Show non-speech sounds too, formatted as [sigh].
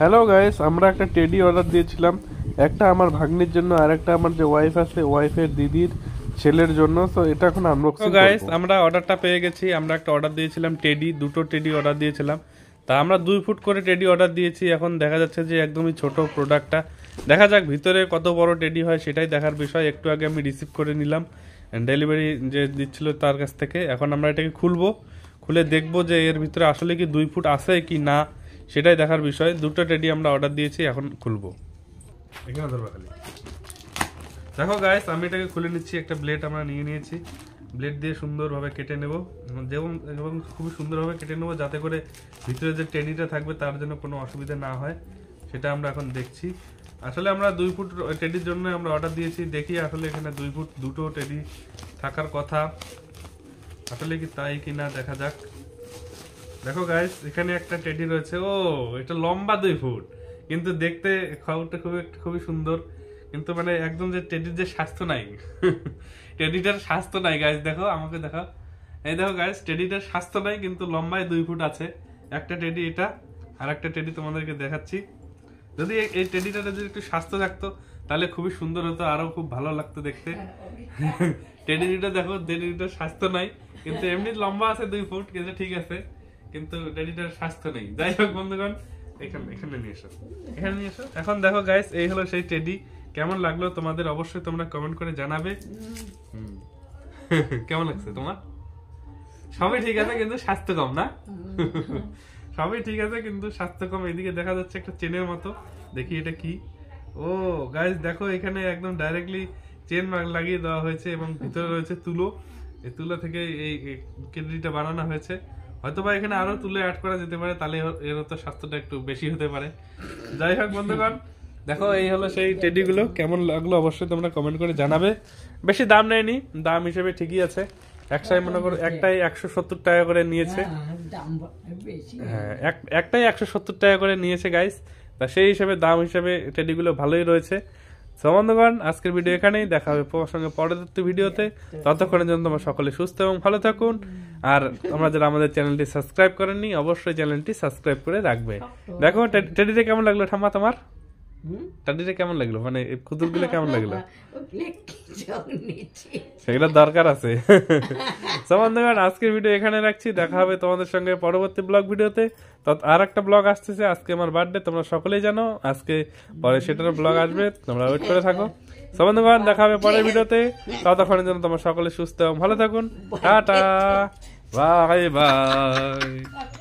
hello guys আমরা একটা teddy order দিয়েছিলাম একটা আমার ভাগ্নির জন্য আর একটা আমার যে ওয়াইফ আছে ওয়াইফের দিদির ছেলের জন্য তো এটা এখন আমরা গাইস আমরা অর্ডারটা পেয়ে গেছি আমরা একটা অর্ডার দিয়েছিলাম টেডি দুটো টেডি অর্ডার দিয়েছিলাম তা আমরা দুই ফুট করে টেডি অর্ডার দিয়েছি এখন দেখা যাচ্ছে যে একদমই ছোট প্রোডাক্টটা দেখা যাক ভিতরে কত বড় টেডি হয় সেটাই দেখার বিষয় একটু আগে আমি রিসিভ করে নিলাম ডেলিভারি যে দিচ্ছিল তার কাছ থেকে এখন আমরা এটাকে খুলবো খুলে দেখবো যে এর ভিতরে আসলে কি দুই ফুট আছে কি না সেটাই দেখার বিষয় দুটো টেডি আমরা অর্ডার দিয়েছি এখন খুলবো এখানে ধরবো খালি দেখো গাইস আমি এটাকে খুলে নিচ্ছি একটা ব্লেড আমরা নিয়ে নিয়েছি ব্লেড দিয়ে সুন্দরভাবে কেটে নেব যেমন এবং খুবই সুন্দরভাবে কেটে নেব যাতে করে ভিতরে যে টেডিটা থাকবে তার জন্য কোনো অসুবিধা না হয় সেটা আমরা এখন দেখছি আসলে আমরা দুই ফুট টেডির জন্য আমরা অর্ডার দিয়েছি দেখি আসলে এখানে দুই ফুট দুটো টেডি থাকার কথা আসলে কি তাই কি না দেখা যাক দেখো গাইস এখানে একটা টেডি রয়েছে ও এটা লম্বা দুই ফুট কিন্তু দেখতে খুব খুবই খুবই সুন্দর কিন্তু মানে একদম যে টেডির যে স্বাস্থ্য নাই টেডিটার [laughs] স্বাস্থ্য নাই গাইস দেখো আমাকে দেখো এই দেখো গাইস টেডিটার স্বাস্থ্য নাই কিন্তু লম্বায় দুই ফুট আছে একটা টেডি এটা আর একটা টেডি তোমাদেরকে দেখাচ্ছি যদি এই টেডিটা যদি একটু স্বাস্থ্য থাকতো তাহলে খুবই সুন্দর হতো আরও খুব ভালো লাগতো দেখতে টেডিটা [laughs] দেখো টেডিটার স্বাস্থ্য নাই কিন্তু এমনি লম্বা আছে দুই ফুট কিন্তু ঠিক আছে কিন্তু ড্যাডিটার স্বাস্থ্য নেই যাই হোক বন্ধুগণ এখানে এখানে নিয়ে এসো এখানে নিয়ে এসো এখন দেখো গাইস এই হলো সেই টেডি কেমন লাগলো তোমাদের অবশ্যই তোমরা কমেন্ট করে জানাবে [laughs] কেমন লাগছে তোমার সবই ঠিক আছে কিন্তু স্বাস্থ্য কম না [laughs] সবই ঠিক আছে কিন্তু স্বাস্থ্য কম এদিকে দেখা যাচ্ছে একটা চেনের মতো দেখি এটা কি ও গাইস দেখো এখানে একদম ডাইরেক্টলি চেন লাগিয়ে দেওয়া হয়েছে এবং ভিতরে রয়েছে তুলো এই তুলো থেকে এই কেডিটা বানানো হয়েছে হয়তো বা এখানে আরো তুলে অ্যাড করা যেতে পারে তাহলে এর তো স্বাস্থ্যটা একটু বেশি হতে পারে যাই হোক বন্ধুগণ দেখো এই হলো সেই টেডিগুলো কেমন লাগলো অবশ্যই তোমরা কমেন্ট করে জানাবে বেশি দাম নেয়নি দাম হিসেবে ঠিকই আছে একটাই মনে করো একটাই একশো সত্তর টাকা করে নিয়েছে হ্যাঁ, হ্যাঁ, হ্যাঁ একটাই একশো সত্তর টাকা করে নিয়েছে গাইস তা সেই হিসেবে দাম হিসেবে টেডিগুলো ভালোই রয়েছে সো আজকের ভিডিও এখানেই দেখা হবে সঙ্গে পরবর্তী ভিডিওতে ততক্ষণের জন্য তোমার সকলে সুস্থ এবং ভালো থাকুন আর তোমরা যারা আমাদের চ্যানেলটি সাবস্ক্রাইব করেননি অবশ্যই চ্যানেলটি সাবস্ক্রাইব করে রাখবে দেখো টেডিটা কেমন লাগলো ঠাম্মা তোমার টেডিটা কেমন লাগলো মানে কুতুরগুলো কেমন লাগলো [laughs] সেগুলো দরকার আছে [laughs] সো আজকের ভিডিও এখানে রাখছি দেখা হবে তোমাদের সঙ্গে পরবর্তী ব্লগ ভিডিওতে তো আর একটা ব্লগ আসতেছে আজকে আমার বার্থডে তোমরা সকলেই জানো আজকে পরে সেটারও ব্লগ আসবে তোমরা ওয়েট করে থাকো সো দেখা হবে পরের ভিডিওতে ততক্ষণের জন্য তোমরা সকলে সুস্থ এবং ভালো থাকুন টাটা বাই বাই